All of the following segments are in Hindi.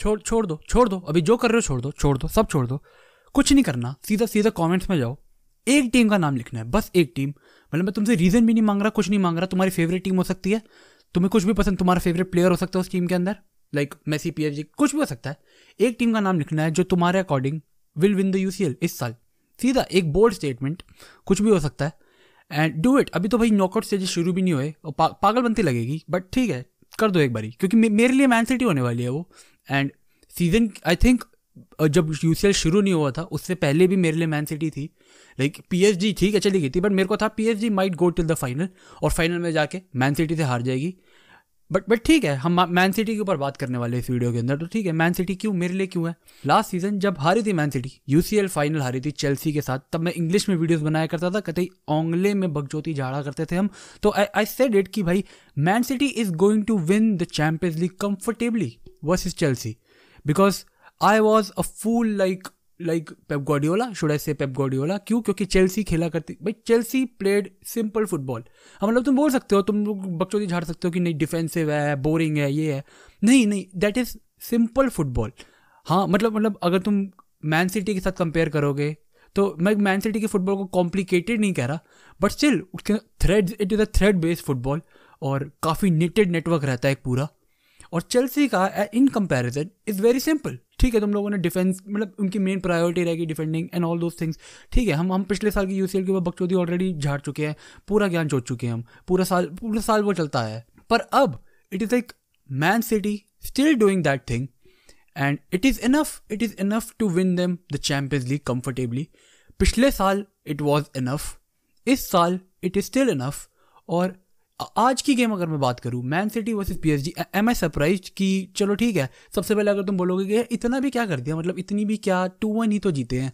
छोड़ छोड़ दो छोड़ दो अभी जो कर रहे हो छोड़ दो छोड़ दो सब छोड़ दो कुछ नहीं करना सीधा सीधा कमेंट्स में जाओ एक टीम का नाम लिखना है बस एक टीम मतलब मैं तुमसे रीज़न भी नहीं मांग रहा कुछ नहीं मांग रहा तुम्हारी फेवरेट टीम हो सकती है तुम्हें कुछ भी पसंद तुम्हारा फेवरेट प्लेयर हो सकता है उस टीम के अंदर लाइक मेसी पी जी कुछ भी हो सकता है एक टीम का नाम लिखना है जो तुम्हारे according will win the you इस साल सीधा एक बोल्ड स्टेटमेंट कुछ भी हो सकता है एंड डू इट अभी तो भाई नॉकआउट स्टेजेस शुरू भी नहीं हुए और पा, पागल बनती लगेगी बट ठीक है कर दो एक बारी क्योंकि मे, मेरे लिए मैन सिटी होने वाली है वो एंड सीजन आई थिंक जब यू शुरू नहीं हुआ था उससे पहले भी मेरे लिए मैन सिटी थी लाइक पी ठीक है चली गई थी बट मेरे को था P H might go till the final और फाइनल में जाके मैन सिटी से हार जाएगी बट बट ठीक है हम मैन सिटी के ऊपर बात करने वाले इस वीडियो के अंदर तो ठीक है मैन सिटी क्यों मेरे लिए क्यों है लास्ट सीजन जब हारी थी मैन सिटी यूसीएल फाइनल हारी थी चेल्सी के साथ तब मैं इंग्लिश में वीडियोस बनाया करता था कतई ओंगले में बगजोती झाड़ा करते थे हम तो आई सेड इट कि भाई Man City is going to win the Champions League comfortably is Chelsea because I was a fool like like Pep Guardiola should I say Pep Guardiola क्यों क्योंकि चेल्सी खेला करती भाई चेल्सी प्लेड सिंपल फुटबॉल हाँ मतलब तुम बोल सकते हो तुम लोग बच्चों से झाड़ सकते हो कि नहीं डिफेंसिव है बोरिंग है ये है नहीं नहीं दैट इज़ सिंपल फुटबॉल हाँ मतलब मतलब अगर तुम मैन सिटी के साथ कंपेयर करोगे तो मैं मैन सिटी के फुटबॉल को कॉम्प्लिकेटेड नहीं कह रहा बट स्टिल उसके thread it is a thread based football और काफ़ी नेटेड नेटवर्क रहता है एक पूरा और चेल्सी का in comparison is very simple ठीक है तुम लोगों ने डिफेंस मतलब उनकी मेन प्रायोरिटी रहेगी defending and all those things ठीक है हम हम पिछले साल की यू के ऊपर बकचौदी ऑलरेडी झाड़ चुके हैं पूरा ज्ञान जोड़ चुके हैं हम पूरा साल पूरा साल वो चलता है पर अब it is like Man City still doing that thing and it is enough it is enough to win them the Champions League comfortably पिछले साल इट वॉज इनफ इस साल इट इज़ स्टिल इनफ और आज की गेम अगर मैं बात करूं Man City versus PSG am I surprise कि चलो ठीक है सबसे पहले अगर तुम बोलोगे कि इतना भी क्या कर दिया मतलब इतनी भी क्या टू वन ही तो जीते हैं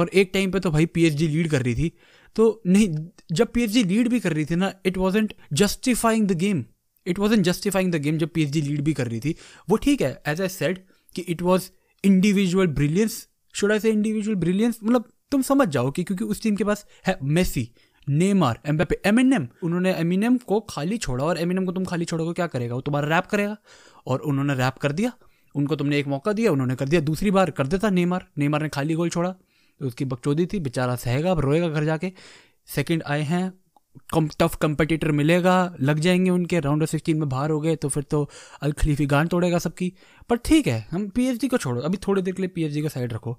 और एक टाइम पे तो भाई पीएसजी लीड कर रही थी तो नहीं जब पीएसजी लीड भी कर रही थी ना it wasn't justifying the game it wasn't justifying the game जब पीएसजी लीड भी कर रही थी वो ठीक है एज ए सेड कि it was individual brilliance should I say individual brilliance मतलब तुम समझ जाओ कि क्योंकि उस टीम के पास है मेसी नेमार एम्बेपे एम उन्होंने एमिनेम को खाली छोड़ा और एमिनेम को तुम खाली छोड़ोगे क्या करेगा वो तुम्हारा रैप करेगा और उन्होंने रैप कर दिया उनको तुमने एक मौका दिया उन्होंने कर दिया दूसरी बार कर देता नेमार नेमार ने खाली गोल छोड़ा तो उसकी बकचोदी थी बेचारा सहेगा अब रोएगा घर जाके सेकेंड आए हैं कम टफ कंपटीटर मिलेगा लग जाएंगे उनके राउंड ऑफ सिक्सटीन में बाहर हो गए तो फिर तो अल खलीफी गान तोड़ेगा सबकी पर ठीक है हम डी को छोड़ो अभी थोड़ी देर के लिए डी का साइड रखो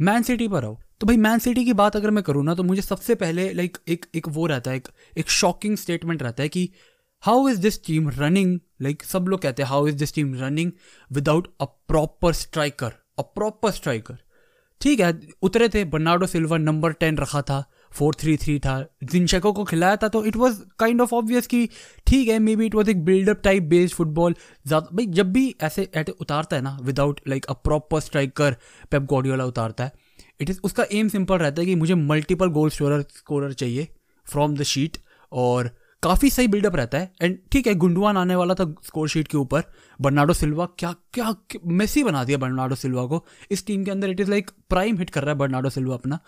मैन सिटी पर आओ तो भाई मैन सिटी की बात अगर मैं करूँ ना तो मुझे सबसे पहले लाइक एक एक वो रहता है एक एक शॉकिंग स्टेटमेंट रहता है कि how is this team running like सब लोग कहते हैं how is this team running without a proper striker a proper striker ठीक है उतरे थे बर्नाडो सिल्वर नंबर टेन रखा था फोर थ्री थ्री था जिनशेको को खिलाया था तो it was kind of obvious कि ठीक है मे बी इट वॉज एक बिल्डअप टाइप बेस्ड फुटबॉल ज़्यादा भाई जब भी ऐसे ऐट उतारता है ना without like a proper striker Pep Guardiola उतारता है इट इज़ उसका एम सिंपल रहता है कि मुझे मल्टीपल गोल स्कोरर स्कोरर चाहिए फ्रॉम द शीट और काफ़ी सही बिल्डअप रहता है एंड ठीक है गुंडवान आने वाला था स्कोर शीट के ऊपर बर्नाडो सिल्वा क्या क्या मेसी बना दिया बर्नाडो सिल्वा को इस टीम के अंदर it is like prime hit कर रहा है बर्नाडो सिल्वा अपना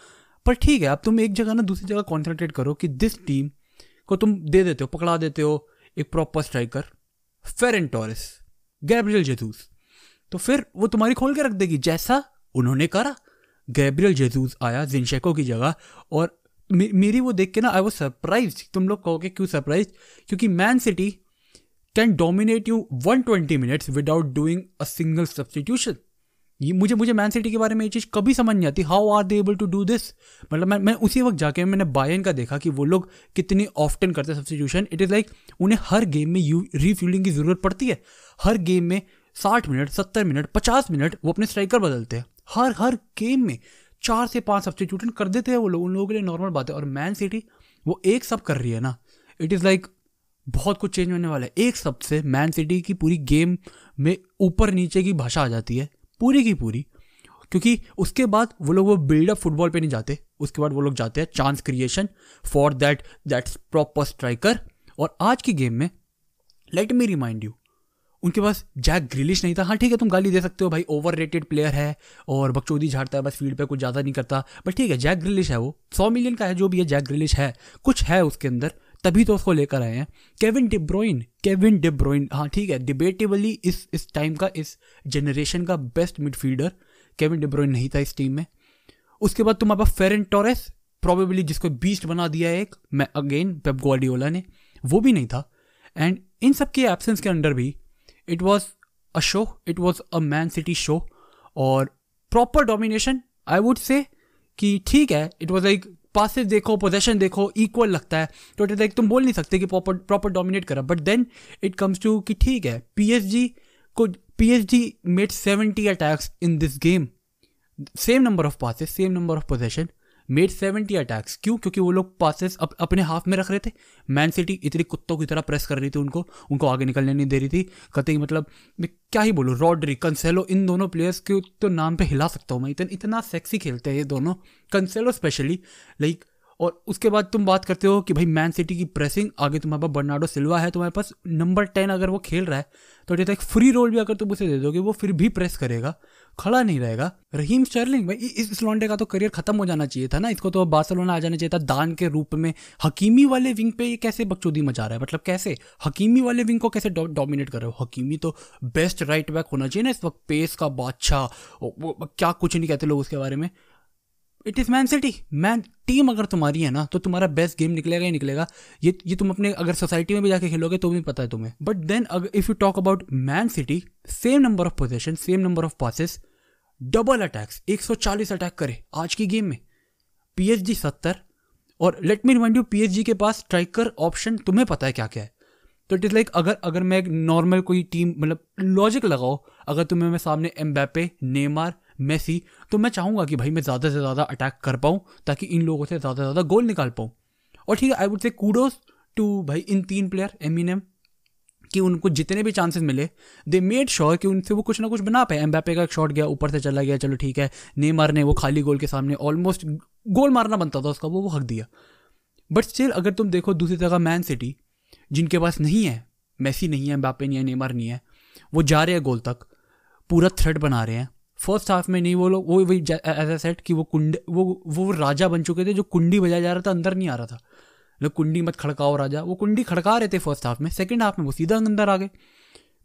पर ठीक है अब तुम एक जगह ना दूसरी जगह कॉन्सेंट्रेट करो कि दिस टीम को तुम दे देते हो पकड़ा देते हो एक proper striker Ferran Torres Gabriel Jesus तो फिर वो तुम्हारी खोल के रख देगी जैसा उन्होंने करा गैब्रियल जेजूस आया जिनशेको की जगह और मे, मेरी वो देख के ना आई वो सरप्राइज तुम लोग कहोगे क्यों सरप्राइज क्योंकि Man City can dominate you one twenty minutes without doing a single substitution ये मुझे मुझे मैन सिटी के बारे में ये चीज़ कभी समझ नहीं आती how are they able to do this मतलब मैं मैं उसी वक्त जाके मैंने बायन का देखा कि वो लोग कितनी ऑफ्टन करते हैं सब्सटीट्यूशन इट इज़ लाइक उन्हें हर गेम में यू रीफ्यूलिंग की ज़रूरत पड़ती है हर गेम में साठ मिनट सत्तर मिनट पचास मिनट वो अपने स्ट्राइकर बदलते हैं हर हर गेम में चार से पाँच सब्सिट्यूशन कर देते हैं वो लोग उन लोगों के लिए नॉर्मल बात है और मैन सिटी वो एक सब कर रही है ना इट इज़ लाइक बहुत कुछ चेंज होने वाला है एक सब से मैन सिटी की पूरी गेम में ऊपर नीचे की भाषा आ जाती है पूरी की पूरी क्योंकि उसके बाद वो लोग वो बिल्डअप फुटबॉल पे नहीं जाते उसके बाद वो लोग जाते हैं chance creation for that that proper striker और आज की गेम में लेट मी रिमाइंड यू उनके पास जैक ग्रिलिश नहीं था हाँ ठीक है तुम गाली दे सकते हो भाई ओवर रेटेड प्लेयर है और बकचोदी झाड़ता है बस फील्ड पे कुछ ज़्यादा नहीं करता बट ठीक है जैक ग्रिलिश है वो सौ मिलियन का है जो भी है जैक ग्रिलिश है कुछ है उसके अंदर तभी तो उसको लेकर आए हैं केविन डिब्रोइन केविन डिब्रोइन हाँ ठीक है डिबेटेबली इस इस टाइम का इस जनरेशन का बेस्ट मिडफील्डर केविन डिब्रोइन नहीं था इस टीम में उसके बाद तुम्हारे पास फेरन टोरेस प्रॉबेबली जिसको बीस्ट बना दिया है एक मैं अगेन पेप ग्वाडियोला ने वो भी नहीं था एंड इन सब के एब्सेंस के अंडर भी it was a show it was a Man City show और proper domination I would say कि ठीक है इट वॉज लाइक पासिस देखो पोजेशन देखो इक्वल लगता है तो इट तुम बोल नहीं सकते कि प्रॉपर डोमिनेट करा but then it comes to कि ठीक है पीएसजी को they made seventy attacks in this game same number of passes same number of possession made seventy attacks क्यों क्योंकि वो लोग पासिस अप, अपने हाफ में रख रहे थे मैन सिटी इतनी कुत्तों की तरह प्रेस कर रही थी उनको उनको आगे निकलने नहीं दे रही थी ही मतलब मैं क्या ही बोलूँ रॉड्री कंसेलो इन दोनों प्लेयर्स के तो नाम पर हिला सकता हूँ मैं इतना इतना सेक्सी खेलते हैं ये दोनों कंसेलो स्पेशली लाइक और उसके बाद तुम बात करते हो कि भाई मैन सिटी की प्रेसिंग आगे तुम्हारे पास बर्नाडो सिल्वा है तुम्हारे पास नंबर टेन अगर वो खेल रहा है तो जैसे तो एक फ्री रोल भी अगर तुम उसे दे दोगे वो फिर भी प्रेस करेगा खड़ा नहीं रहेगा रहीम स्टर्लिंग भाई इस, इस लॉन्डे का तो करियर खत्म हो जाना चाहिए था ना इसको तो बार्सलोना आ जाना चाहिए था दान के रूप में हकीमी वाले विंग पे ये कैसे बकचोदी मचा रहा है मतलब कैसे हकीमी वाले विंग को कैसे डोमिनेट कर रहे हो हकीमी तो बेस्ट राइट बैक होना चाहिए ना इस वक्त पेस का बादशाह क्या कुछ नहीं कहते लोग उसके बारे में it is Man City man team अगर तुम्हारी है ना तो तुम्हारा बेस्ट गेम निकलेगा ही निकलेगा ये ये तुम अपने अगर सोसाइटी में भी जाके खेलोगे तो भी पता है तुम्हें but then if you talk about Man City same number of position same number of passes double attacks 140 attack करे आज की गेम में पी एच जी सत्तर और let me remind you P H G के पास स्ट्राइकर ऑप्शन तुम्हें पता है क्या क्या है तो इट इज़ लाइक अगर अगर मैं एक नॉर्मल कोई टीम मतलब लॉजिक लगाओ अगर तुम्हें मैं सामने बैपे नेमार मेसी तो मैं चाहूँगा कि भाई मैं ज़्यादा से ज़्यादा अटैक कर पाऊँ ताकि इन लोगों से ज़्यादा से ज़्यादा गोल निकाल पाऊँ और ठीक है I would say kudos to भाई इन तीन प्लेयर एम कि उनको जितने भी चांसेस मिले दे मेड श्योर कि उनसे वो कुछ ना कुछ बना पाए एम्बापे का एक शॉट गया ऊपर से चला गया चलो ठीक है नेमार ने वो खाली गोल के सामने ऑलमोस्ट गोल मारना बनता था उसका वो वो हक दिया बट स्टिल अगर तुम देखो दूसरी जगह मैन सिटी जिनके पास नहीं है मैसी नहीं है एम्बापे नहीं है नेमार नहीं है वो जा रहे हैं गोल तक पूरा थ्रेड बना रहे हैं फर्स्ट हाफ में नहीं वो लोग वो वही एज ए सेट कि वो कुंड वो वो राजा बन चुके थे जो कुंडी बजाया जा रहा था अंदर नहीं आ रहा था लोग कुंडी मत खड़काओ राजा वो कुंडी खड़का रहे थे फर्स्ट हाफ में सेकेंड हाफ में वो सीधा अंदर आ गए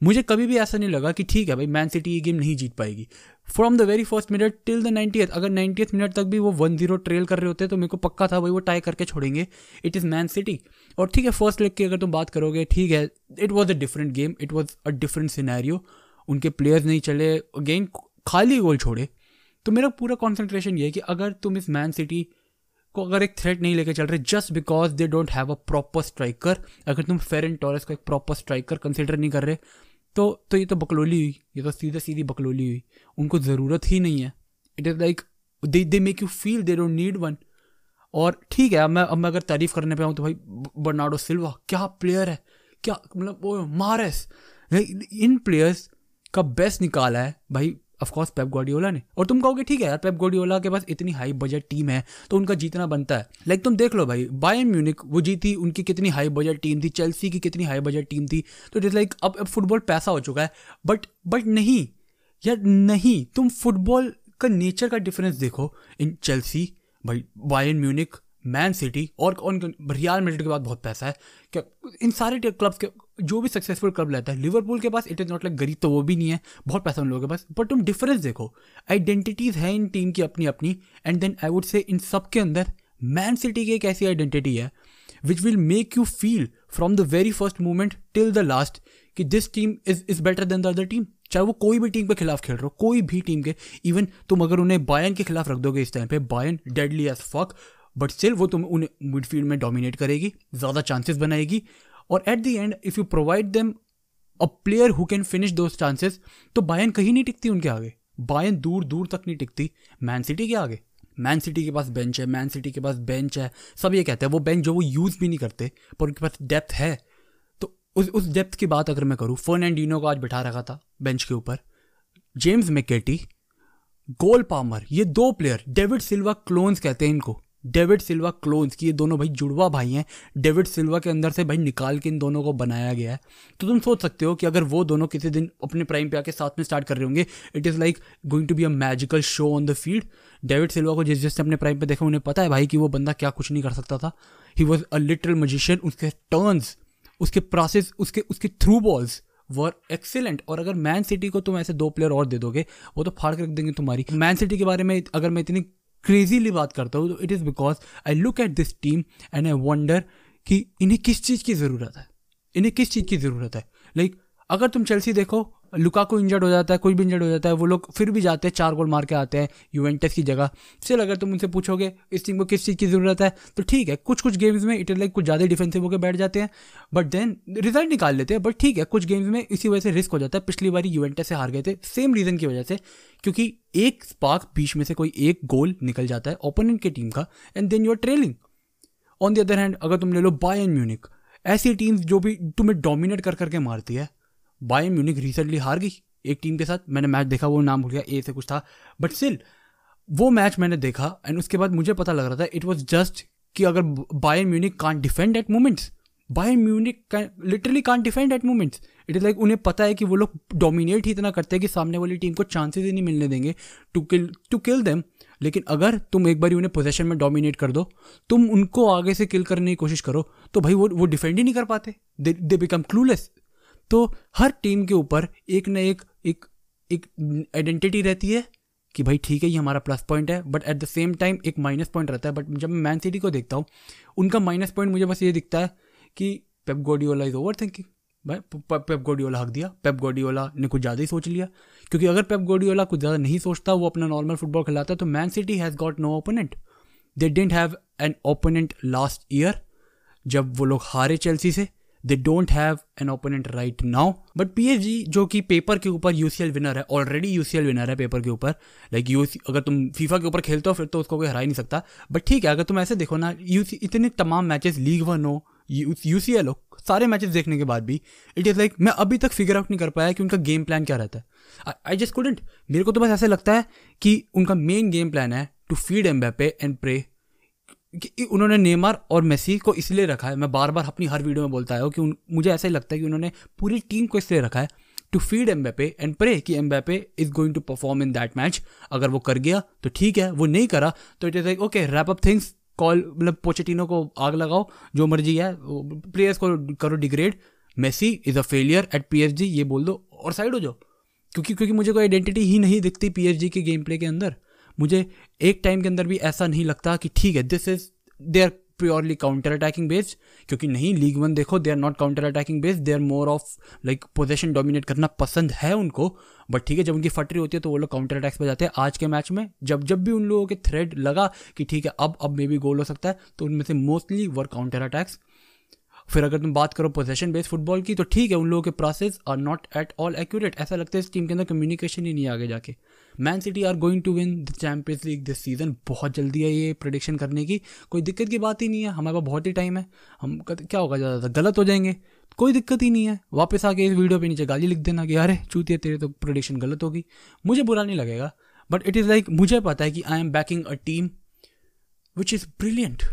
मुझे कभी भी ऐसा नहीं लगा कि ठीक है भाई मैन सिटी ये गेम नहीं जीत पाएगी from the very first minute till the ninetieth अगर नाइन्टीथ मिनट तक भी वो वन जीरो ट्रेल कर रहे होते तो मेरे को पक्का था भाई वो टाई करके छोड़ेंगे इट इज़ मैन सिटी और ठीक है फर्स्ट लेग की अगर तुम बात करोगे ठीक है it was a different game it was a different scenario उनके प्लेयर्स नहीं चले अगेन खाली गोल छोड़े तो मेरा पूरा कॉन्सेंट्रेशन ये है कि अगर तुम इस मैन सिटी को अगर एक थ्रेट नहीं लेकर चल रहे just because they don't have a proper striker अगर तुम फेर एंड टॉरस को एक प्रॉपर स्ट्राइकर कंसिडर नहीं कर रहे तो तो ये तो बकलोली हुई ये तो सीधे सीधी बकलोली हुई उनको ज़रूरत ही नहीं है it is like they they make you feel they don't need one और ठीक है अब मैं अब मैं अगर तारीफ करने पे आऊँ तो भाई बर्नाडो सिल्वा क्या प्लेयर है क्या मतलब वो मारस इन प्लेयर्स का बेस्ट निकाला है भाई ऑफकोर्स पेप गोडियोला ने और तुम कहोगे ठीक है यार पेप गोडियोला के पास इतनी हाई बजट टीम है तो उनका जीतना बनता है लाइक तुम देख लो भाई बायन म्यूनिक वो जीती उनकी कितनी हाई बजट टीम थी चेल्सी की कितनी हाई बजट टीम थी तो इट इज़ लाइक अब अब फुटबॉल पैसा हो चुका है बट बट नहीं यार नहीं तुम फुटबॉल का नेचर का डिफरेंस देखो इन चेल्सी भाई बायन म्यूनिक मैन सिटी और कौन रियाल मेडिट के बाद बहुत पैसा है क्या इन सारे क्लब्स के जो भी सक्सेसफुल क्लब रहता है लिवरपूल के पास इट इज़ नॉट लाइक गरीब तो वो भी नहीं है बहुत पैसा उन लोगों के पास बट तुम डिफरेंस देखो आइडेंटिटीज़ है इन टीम की अपनी अपनी एंड देन आई वुड से इन सब के अंदर मैन सिटी की एक ऐसी आइडेंटिटी है which will make you feel from the very first moment till the last कि this team is is better than the other team चाहे वो कोई भी टीम के खिलाफ खेल रहे हो कोई भी टीम के इवन तुम अगर उन्हें बायन के खिलाफ रख दोगे इस टाइम पे Bayern deadly as fuck but still वो तुम उन मिडफील्ड में डोमिनेट करेगी ज़्यादा चांसेस बनाएगी और at the end if you provide them a player who can finish those chances तो बायन कहीं नहीं टिकती उनके आगे बायन दूर दूर तक नहीं टिकती मैन सिटी के आगे मैन सिटी के पास बेंच है मैन सिटी के पास बेंच है सब ये कहते हैं वो बेंच जो वो यूज़ भी नहीं करते पर उनके पास डेप्थ है तो उस उस डेप्थ की बात अगर मैं करूँ फर्नैंडिनो को आज बिठा रखा था बेंच के ऊपर जेम्स मैकेटी गोल पामर ये दो प्लेयर डेविड सिल्वा क्लोन्स कहते हैं इनको डेविड सिल्वा क्लोन्स की ये दोनों भाई जुड़वा भाई हैं डेविड सिल्वा के अंदर से भाई निकाल के इन दोनों को बनाया गया है तो तुम सोच सकते हो कि अगर वो दोनों किसी दिन अपने प्राइम पे आके साथ में स्टार्ट कर रहे होंगे it is like going to be a magical show on the field David Silva को जिस जिसने अपने प्राइम पर देखा उन्हें पता है भाई कि वो बंदा क्या कुछ नहीं कर सकता था he was a literal magician उसके टर्नस उसके प्रोसेस उसके उसके थ्रू बॉल्स वर एक्सेलेंट और अगर मैन सिटी को तुम ऐसे दो प्लेयर और दे दोगे वो तो फाड़ कर रख देंगे तुम्हारी मैन सिटी के बारे में अगर मैं इतनी क्रेजीली बात करता हूँ तो it is because I look at this team and I wonder कि इन्हें किस चीज़ की ज़रूरत है इन्हें किस चीज़ की ज़रूरत है लाइक like, अगर तुम चेल्सी देखो लुका को इंजर्ड हो जाता है कोई भी इंजर्ड हो जाता है वो लोग फिर भी जाते हैं चार गोल मार के आते हैं यूवेंटस की जगह फिर अगर तुम उनसे पूछोगे इस टीम को किस चीज़ की ज़रूरत है तो ठीक है कुछ कुछ गेम्स में इटली कुछ ज़्यादा डिफेंसिव होकर बैठ जाते हैं बट देन रिजल्ट निकाल लेते हैं बट ठीक है कुछ गेम्स में इसी वजह से रिस्क हो जाता है पिछली बार यूवेंटस से हार गए थे सेम रीज़न की वजह से क्योंकि एक स्पार्क बीच में से कोई एक गोल निकल जाता है ओपोनेंट की टीम का and then you are trailing on the other hand अगर तुम ले लो एंड म्यूनिक ऐसी टीम्स जो भी तुम्हें डोमिनेट कर करके मारती है बाय म्यूनिक रिसेंटली हार गई एक टीम के साथ मैंने मैच देखा वो नाम भूल गया ए से कुछ था बट स्टिल वो मैच मैंने देखा एंड उसके बाद मुझे पता लग रहा था इट वॉज जस्ट कि अगर Bayern Munich can defend at moments Bayern Munich literally can defend at moments it is like उन्हें पता है कि वो लोग डोमिनेट ही इतना करते हैं कि सामने वाली टीम को चांसेस ही नहीं मिलने देंगे to kill to kill them लेकिन अगर तुम एक बार उन्हें पोजेशन में डोमिनेट कर दो तुम उनको आगे से किल करने की कोशिश करो तो भाई वो वो डिफेंड ही नहीं कर पाते दे बिकम क्लूलेस तो हर टीम के ऊपर एक न एक एक एक आइडेंटिटी रहती है कि भाई ठीक है ये हमारा प्लस पॉइंट है but at the same time एक माइनस पॉइंट रहता है बट जब मैं मैन सिटी को देखता हूँ उनका माइनस पॉइंट मुझे बस ये दिखता है कि Pep Guardiola is overthinking भाई पेप गोडियोला हक दिया पेप गोडियोला ने कुछ ज़्यादा ही सोच लिया क्योंकि अगर पेप गोडियोला कुछ ज़्यादा नहीं सोचता वो अपना नॉर्मल फुटबॉल खिलाता तो Man City has got no opponent they didn't have an opponent last year जब वो लोग हारे चेल्सी से they don't have an opponent right now but P H G जो कि पेपर के ऊपर यूसीएल विनर है already U C L winner है पेपर के ऊपर लाइक यू सी अगर तुम फीफा के ऊपर खेलते हो फिर तो उसको कोई हरा ही नहीं सकता बट ठीक है अगर तुम ऐसे देखो ना यू सी इतने तमाम मैचेस लीग वन हो यू सी एल हो सारे मैचेस देखने के बाद भी इट इज़ लाइक मैं अभी तक फिगर आउट नहीं कर पाया कि उनका गेम प्लान क्या रहता है आई जस्ट कूडेंट मेरे को तो बस ऐसे लगता है कि उनका मेन गेम प्लान है to feed Mbappe and pray कि उन्होंने नेमार और मेसी को इसलिए रखा है मैं बार बार अपनी हर वीडियो में बोलता हूँ कि उन, मुझे ऐसा ही लगता है कि उन्होंने पूरी टीम को इसलिए रखा है to feed Mbappe and pray कि Mbappe is going to perform in that match अगर वो कर गया तो ठीक है वो नहीं करा तो it is like okay wrap up things call मतलब पोचेटिनो को आग लगाओ जो मर्जी है प्लेयर्स को करो degrade Messi is a failure at P ये बोल दो और साइड हो जाओ क्योंकि क्योंकि मुझे कोई आइडेंटिटी ही नहीं दिखती पी के गेम प्ले के अंदर मुझे एक टाइम के अंदर भी ऐसा नहीं लगता कि ठीक है this is they are purely counter attacking based क्योंकि नहीं लीग वन देखो they are not counter attacking based they are more of like possession dominate करना पसंद है उनको बट ठीक है जब उनकी फटरी होती है तो वो लोग काउंटर अटैक्स पर जाते हैं आज के मैच में जब जब भी उन लोगों के थ्रेड लगा कि ठीक है अब अब मे बी गोल हो सकता है तो उनमें से मोस्टली वर काउंटर अटैक्स फिर अगर तुम बात करो पोजेशन बेस्ड फुटबॉल की तो ठीक है उन लोगों के process are not at all accurate ऐसा लगता है इस टीम के अंदर कम्युनिकेशन ही नहीं आगे जाके Man City are going to win the Champions League this season बहुत जल्दी है ये प्रडिक्शन करने की कोई दिक्कत की बात ही नहीं है हमारे पास बहुत ही टाइम है हम क्या होगा ज़्यादा गलत हो जाएंगे कोई दिक्कत ही नहीं है वापस आके इस वीडियो पे नीचे गाली लिख देना कि अरे है तेरे तो प्रोडिक्शन गलत होगी मुझे बुरा नहीं लगेगा बट इट इज़ लाइक मुझे पता है कि I am backing a team which is brilliant